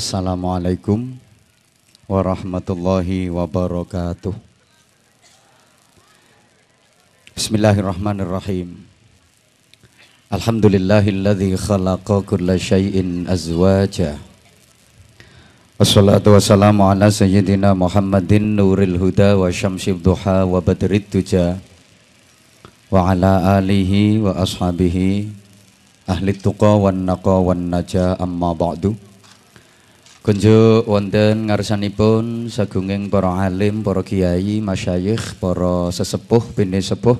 Assalamualaikum warahmatullahi wabarakatuh. Bismillahirrahmanirrahim. Alhamdulillahilladzi khalaqa kulla syai'in azwaja. Wassalatu wassalamu ala sayyidina Muhammadin nuril huda wa syamsib duha wa badrit tuja wa ala alihi wa ashabihi ahli tuqa wan naqa wan naja amma ba'du. Kunjuk wonten ngarsanipun sagunging para alim, para kiai, masyayikh, para sesepuh, bini sepuh,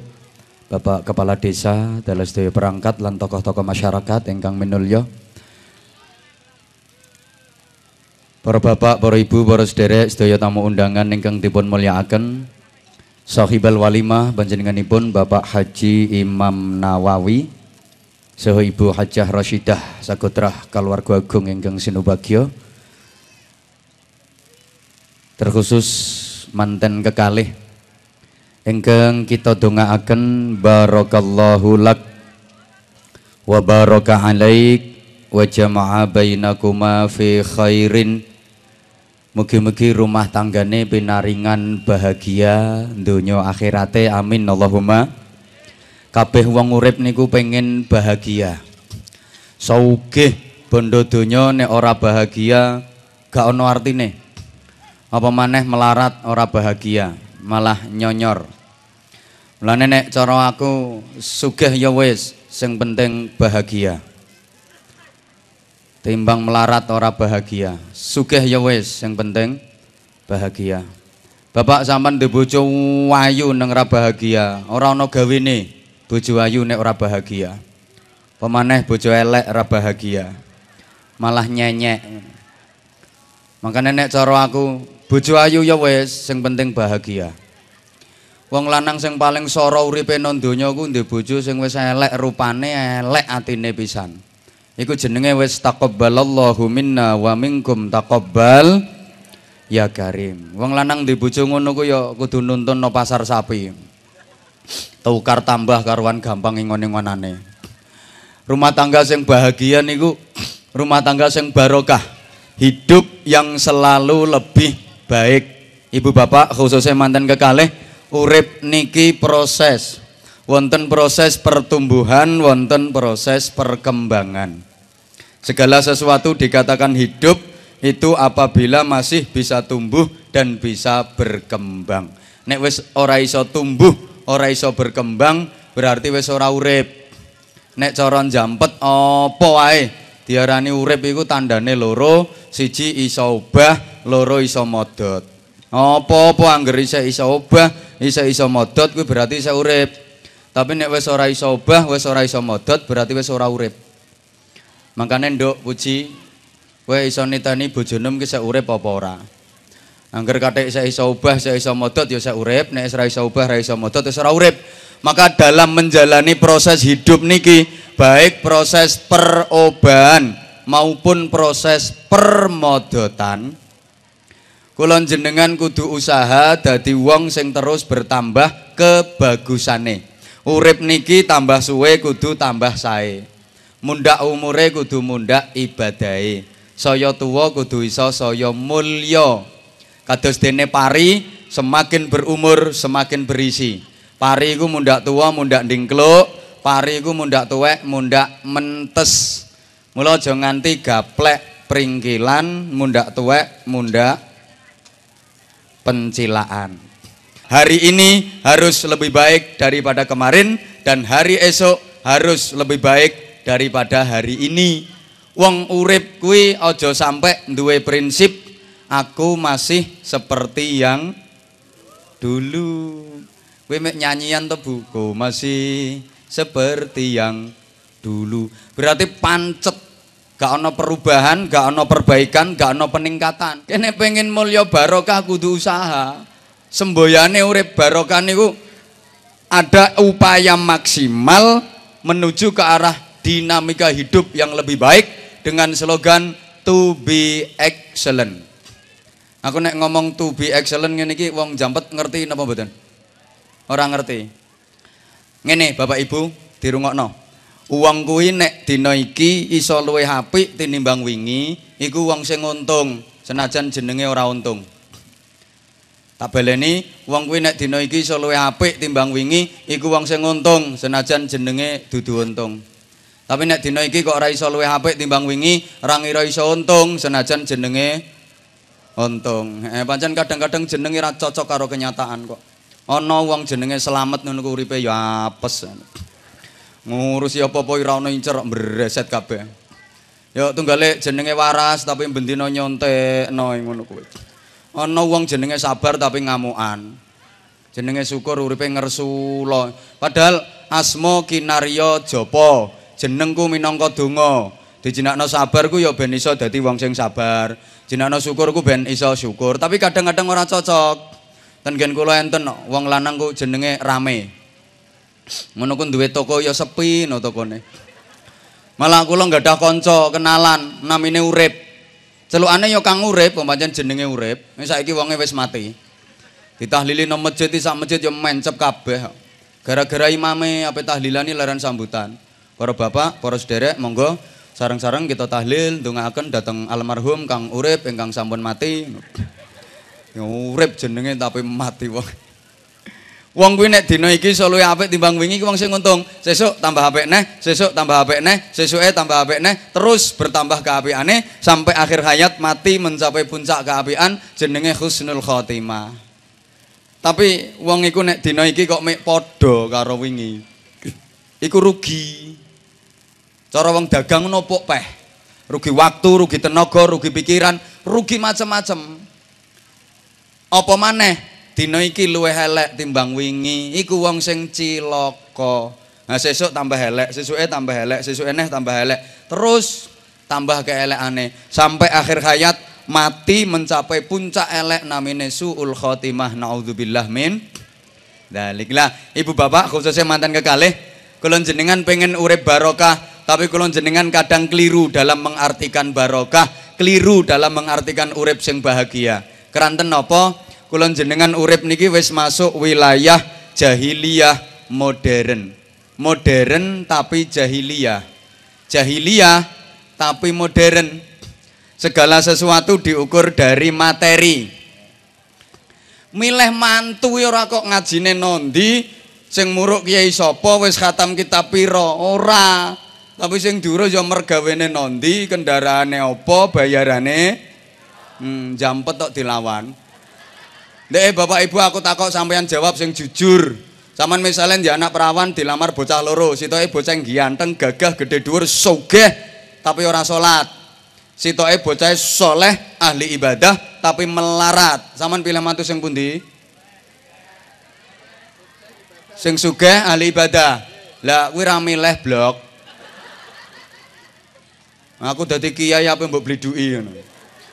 Bapak Kepala Desa, dalas sedaya perangkat lan tokoh-tokoh masyarakat ingkang minulya. Para bapak, para ibu, para sederek, sedaya tamu undangan ingkang dipun mulyakaken. Sahibal walimah panjenenganipun Bapak Haji Imam Nawawi, saha Ibu Hajah Rasidah, sagotrah kaluwarga agung ingkang sinubagya terkhusus manten kekalih engkang kita dongaaken barakallahu lak wa baraka alaik wa jama'a bainakuma fi khairin Mugi-mugi rumah tanggane pinaringan bahagia donya akhirate amin Allahumma kabeh wong urip niku pengen bahagia saugih bondo donya nek ora bahagia gak ono artine apa maneh melarat ora bahagia malah nyonyor lah nenek cara aku sugih ya wis sing penting bahagia timbang melarat ora bahagia sugih ya wis sing penting bahagia Bapak zaman di bojo wayu neng ora bahagia ora ana gawene bojo ayu nek ora bahagia pemaneh bojo elek ora bahagia malah nyenyek makanya nenek cara aku Bojo ayu ya wis, sing penting bahagia. Wong lanang sing paling soro uripe nang donya ku ndek bojo sing wis elek rupane, elek atine pisan. Iku jenenge wis taqabbalallahu minna wa minkum taqabbal ya karim. Wong lanang ndek bojo ngono ku ya kudu nuntun no pasar sapi. Tukar tambah karuan gampang ingon-ingonane. Rumah tangga sing bahagia niku rumah tangga sing barokah. Hidup yang selalu lebih baik ibu bapak khususnya mantan kekalih urip niki proses wonten proses pertumbuhan wonten proses perkembangan segala sesuatu dikatakan hidup itu apabila masih bisa tumbuh dan bisa berkembang nek wis ora iso tumbuh ora iso berkembang berarti wis ora urip nek coron jampet oh wae diarani urip iku tandane loro siji iso ubah loro iso modot apa-apa angger isa iso ubah isa iso modot kuwi berarti isa urip tapi nek wis ora iso ubah wis ora iso modot berarti wis ora urip makane nduk puji kowe iso nitani bojonem ki sak urip apa ora angger kate isa iso ubah isa iso modot ya sak urip nek ora iso ubah ora iso modot wis ora urip maka dalam menjalani proses hidup niki baik proses perobahan maupun proses permodotan kulon jenengan kudu usaha dadi wong sing terus bertambah kebagusane. Urip niki tambah suwe kudu tambah sae. munda umure kudu munda ibadai Saya tua kudu iso saya mulya. Kados dene pari semakin berumur semakin berisi. Pari iku mundak tua, mundak dingkluk, pari iku mundak tuwek, mundak mentes. Mula aja nganti gaplek pringkilan, mundak tuwek, mundak pencilaan. Hari ini harus lebih baik daripada kemarin dan hari esok harus lebih baik daripada hari ini. Wong urip kuwi aja sampai duwe prinsip aku masih seperti yang dulu. Gue nyanyian tuh masih seperti yang dulu. Berarti pancet gak ono perubahan, gak ono perbaikan, gak ono peningkatan. Kene pengen mulio barokah kudu usaha. Semboyane urip barokah niku ada upaya maksimal menuju ke arah dinamika hidup yang lebih baik dengan slogan to be excellent. Aku nek ngomong to be excellent ngene iki wong jampet ngerti napa mboten? Orang ngerti. Ngene Bapak Ibu dirungokno. Uang kuwi nek dina iki iso luwe apik tinimbang wingi, iku wong sing untung, senajan jenenge ora untung. Tak baleni, wong kuwi nek dina iki iso luwe apik timbang wingi, iku wong sing untung, senajan jenenge dudu untung. Tapi nek dina iki kok ora iso luwe apik timbang wingi, ora ngira iso untung, senajan jenenge untung. Eh pancen kadang-kadang jenenge ora cocok karo kenyataan kok. ana wong jenenge slamet ngono kuwi uripe ya apes. Ngurusi apa-apa ora ana incer mbreset kabeh. Ya tunggale jenenge waras tapi bendina nyontekno ngono kuwi. Ana wong jenenge sabar tapi ngamukan. Jenenge syukur uripe ngersula. Padahal asma kinarya japa, jenengku minangka donga. Dijinakno sabar ku ya ben iso dadi wong sing sabar. Jinakno syukur ku ben iso syukur, tapi kadang-kadang ora cocok. Ten gen kula enten wong lanang ku jenenge Rame. Ngono ku duwe toko ya sepi no tokone. Malah kula nggadah kanca kenalan namine Urip. Celukane ya Kang Urip, pancen jenenge Urip. Saiki wonge wis mati. Ditahlili nang masjid sak masjid ya mencep kabeh. Gara-gara imame ape ini laran sambutan. Para bapak, para sederek, monggo sarang-sarang kita tahlil ndongaaken dhateng almarhum Kang Urip ingkang sampun mati. Ya urip jenenge tapi mati wong. Wong kuwi nek dina iki iso luwih apik timbang wingi ki wong sing untung. Sesuk tambah apik neh, sesuk tambah apik neh, sesuke tambah apik neh, terus bertambah keapikane sampai akhir hayat mati mencapai puncak keapikan jenenge husnul khotimah. Tapi wong iku nek dina iki kok mek padha karo wingi. Iku rugi. Cara wong dagang nopo peh. Rugi waktu, rugi tenaga, rugi pikiran, rugi macam-macam. Apa maneh? Dina iki luwih elek timbang wingi. Iku wong sing cilaka. Nah, sesuk tambah elek, sesuke tambah elek, sesuke neh tambah elek. Terus tambah keelekane sampai akhir hayat mati mencapai puncak elek namine suul khotimah naudzubillah min daliklah ibu bapak khususnya mantan kekalih kulon jenengan pengen urip barokah tapi kulon jenengan kadang keliru dalam mengartikan barokah keliru dalam mengartikan urip sing bahagia keranten apa? kulon jenengan urip niki wis masuk wilayah jahiliyah modern modern tapi jahiliyah jahiliyah tapi modern segala sesuatu diukur dari materi milih mantu ya ora kok ngajine nondi sing muruk kiai sapa wis khatam kitab pira ora tapi sing diurus ya mergawene nondi kendaraane apa bayarane Hmm, jampet tok dilawan. Dek eh, Bapak Ibu aku takok sampean jawab sing jujur. Saman misalnya ya anak perawan dilamar bocah loro, sitoke bocah ganteng, gagah, gede dhuwur, sugih tapi orang salat. Sitoke bocah soleh, ahli ibadah tapi melarat. Saman pilih mantu sing pundi? Sing sugih ahli ibadah. Lah kuwi ra milih blok. Aku dadi kiai apa mbok beli ngono.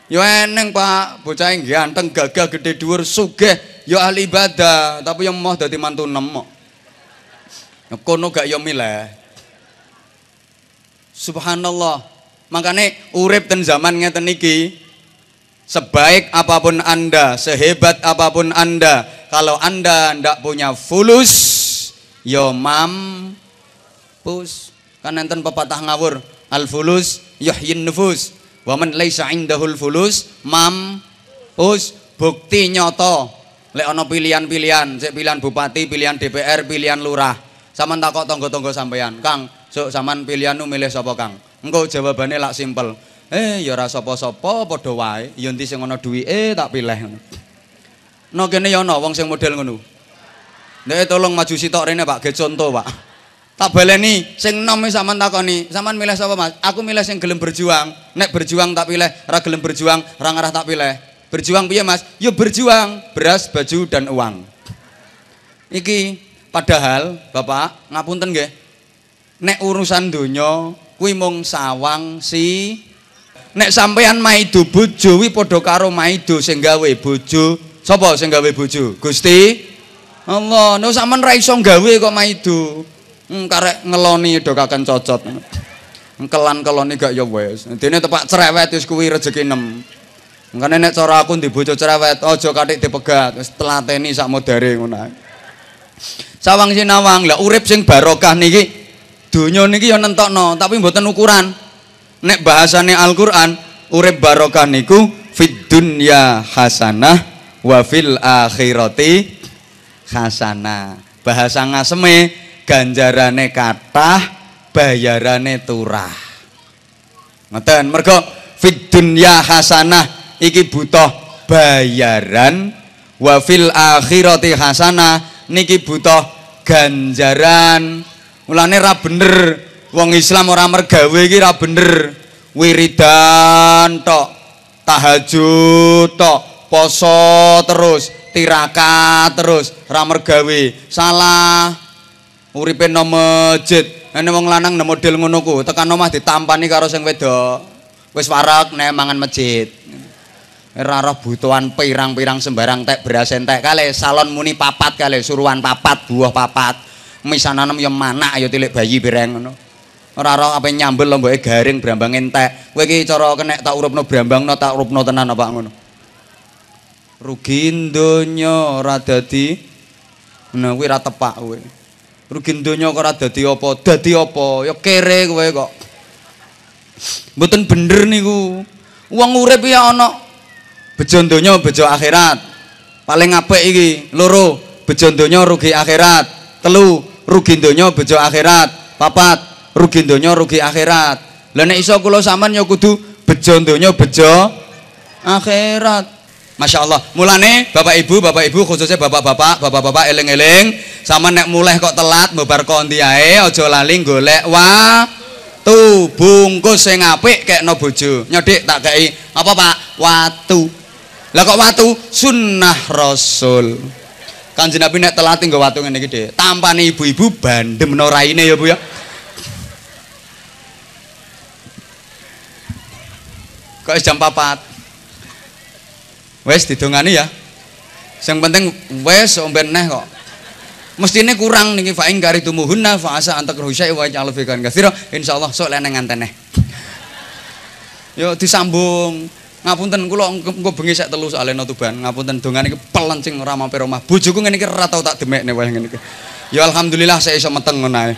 Yo eneng Pak, bocah yang ganteng, gagah, gede dhuwur, sugih, yo ahli ibadah, tapi yang mau dadi mantu nemok. Kono gak yo milih. Subhanallah. Makanya urip dan zaman ngeten sebaik apapun Anda, sehebat apapun Anda, kalau Anda ndak punya fulus, yo mam, pus, Kan nenten pepatah ngawur, al fulus yuhyin nufus Waman laisa indahul fulus mam us bukti nyoto. Lek ono pilihan-pilihan, sik pilihan bupati, pilihan DPR, pilihan lurah. Saman takok tunggu-tunggu sampean, Kang, sok saman pilihanmu milih sapa, Kang? Engko jawabane lak simpel. Eh, ya ora sapa-sapa, padha wae. Ya ndi sing ana duwike tak pilih ngono. No kene ya ana wong sing model ngono. Nek tolong maju sitok rene, Pak, ge contoh Pak. Tak baleni sing enom e sampean takoni, sampean milih sapa, Mas? Aku milih sing gelem berjuang nek berjuang tak pilih ra berjuang rangarah tak pilih berjuang piye mas yuk berjuang beras baju dan uang iki padahal bapak ngapunten nggih nek urusan donya kuwi mung sawang si nek sampean maido bojo kuwi padha karo maido sing gawe bojo sapa sing gawe bojo Gusti Allah nek sampean ra iso gawe kok maido hmm, karek ngeloni do kaken cocot kelan kelone gak ya wes tempat tempat cerewet itu kuwi rezeki nem. karena nek cara aku di bojo cerewet, aja katik dipegat, setelah ini sak mau dari sawang Sawang nawang lah urip sing barokah niki dunia niki ya no, tapi buatan ukuran. Nek bahasane Alquran, quran urip barokah niku fid dunya hasanah wa fil akhirati hasanah. Bahasa ngaseme ganjarane kathah bayarane turah. Ngeten, mergo fid dunya hasanah iki butuh bayaran wa fil akhirati hasanah niki butuh ganjaran. Mulane ra bener wong Islam ora mergawe iki ra bener. Wiridan tok, tahajud tok, poso terus, tirakat terus, ra mergawe. Salah uripe nang masjid Ene wong lanang nemu model ngono ku, tekan omah ditampani karo sing wedok. Wis warak nek mangan masjid. Ora roh butuhan pirang-pirang sembarang tek beras entek kale salon muni papat kale suruhan papat buah papat. Misananem ya manak ayo ya tilik bayi bereng ngono. ora roh ape nyambel lomboke garing brambang entek. Kowe iki cara kenek tak urupno brambangno tak urupno tenan apa ngono. Rugi donya ora dadi ngono nah, kuwi ora tepak kowe. Rugi donya kok ora dadi apa? Dadi apa? Ya kere kowe kok. Mboten bener niku. Wong urip ya ana bejo donya bejo akhirat. Paling apik iki loro, bejo donya rugi akhirat. Telu, rugi donya bejo akhirat. Papat, rugi donya rugi akhirat. Lah nek iso kula sampean ya kudu bejo donya bejo akhirat. Masya Allah. Mulane bapak ibu, bapak ibu khususnya bapak bapak, bapak bapak eleng eleng. Sama nek mulai kok telat, bubar konti ae, ojo laling golek wa tu bungkus sing apik kayak no bojo. Nyodik tak kei apa pak? Watu. Lah kok watu? Sunnah Rasul. kan Nabi nek telat tinggal watu ini gede tanpa nih ibu-ibu bandem no ini ya, Bu ya. Kok jam papat wes didongani ya yang penting wes omben neh kok ini kurang nih fa ing kari tumuhunna fa asa antak rusyai wa ja'al lebih kan insya allah sok leneng nganteneh yo disambung ngapunten kula engko bengi sak telu soalé notuban ngapunten ten iki pelencing pelancing ramah peromah. bojoku ngene ini ora tau tak nih wae ngene ini. ya alhamdulillah saya iso meteng ngono makanya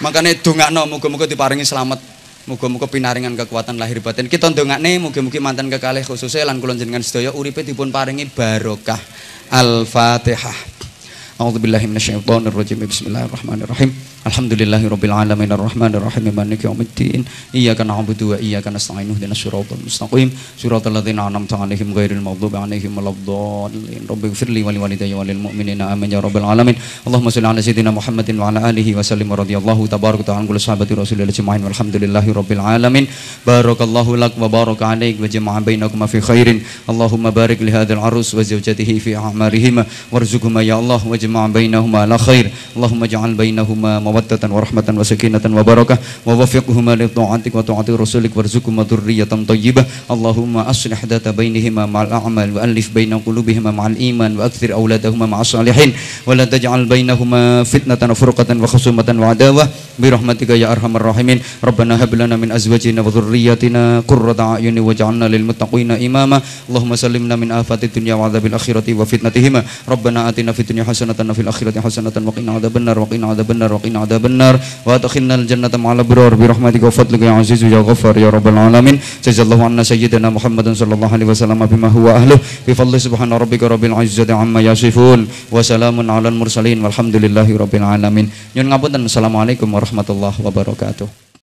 makane dongakno muga-muga diparingi selamat. Muga-muga pinaringan kekuatan lahir batin. Kita nih, mungkin-mungkin mantan kekalih khususnya lan kula jenengan sedaya uripe dipun paringi barokah. Al-Fatihah. A'udzubillahi minasyaitonir rajim. Bismillahirrahmanirrahim. Alhamdulillahirabbil alamin arrahmanirrahim maliki yaumiddin. Iyyaka na'budu wa iyyaka nasta'in ihdinas siratal mustaqim. Siratal ladzina an'amta 'alaihim ghairil maghdubi 'alaihim waladdallin. Rabbighfirli wa liwalidayya wa lil mu'minina amin ya rabbal alamin. Allahumma shalli 'ala sayidina Muhammadin wa 'ala alihi wa sallim radhiyallahu tabaraka ta'ala kullu sahabati rasulil ajma'in walhamdulillahi rabbil alamin. Barakallahu lak wa baraka 'alaik wa jama'a bainakuma fi khairin. Allahumma barik li hadzal arus wa zawjatihi fi a'marihim warzuqhum ya Allah wa وجمع بينهما على خير اللهم اجعل بينهما مودة ورحمة وسكينة وبركة ووفقهما لطاعتك وطاعة رسولك وارزقهما ذرية طيبة اللهم أصلح ذات بينهما مع الأعمال وألف بين قلوبهما مع الإيمان وأكثر أولادهما مع الصالحين ولا تجعل بينهما فتنة وفرقة وخصومة وعداوة برحمتك يا أرحم الراحمين ربنا هب لنا من أزواجنا وذرياتنا قرة أعين واجعلنا للمتقين إماما اللهم سلمنا من آفات الدنيا وعذاب الآخرة وفتنتهما ربنا آتنا في الدنيا حسنة hasanatan fil akhirati hasanatan wa qina nar wa qina nar wa qina nar wa adkhilnal jannata ma'al abrar bi rahmatika wa fadlika ya aziz ya ghaffar ya rabbal alamin jazakallahu anna sayyidina muhammadan sallallahu alaihi wasallam bima huwa ahluh bi fadli subhana rabbika rabbil izzati amma yasifun wa salamun alal mursalin walhamdulillahi rabbil alamin nyun ngapunten assalamualaikum warahmatullahi wabarakatuh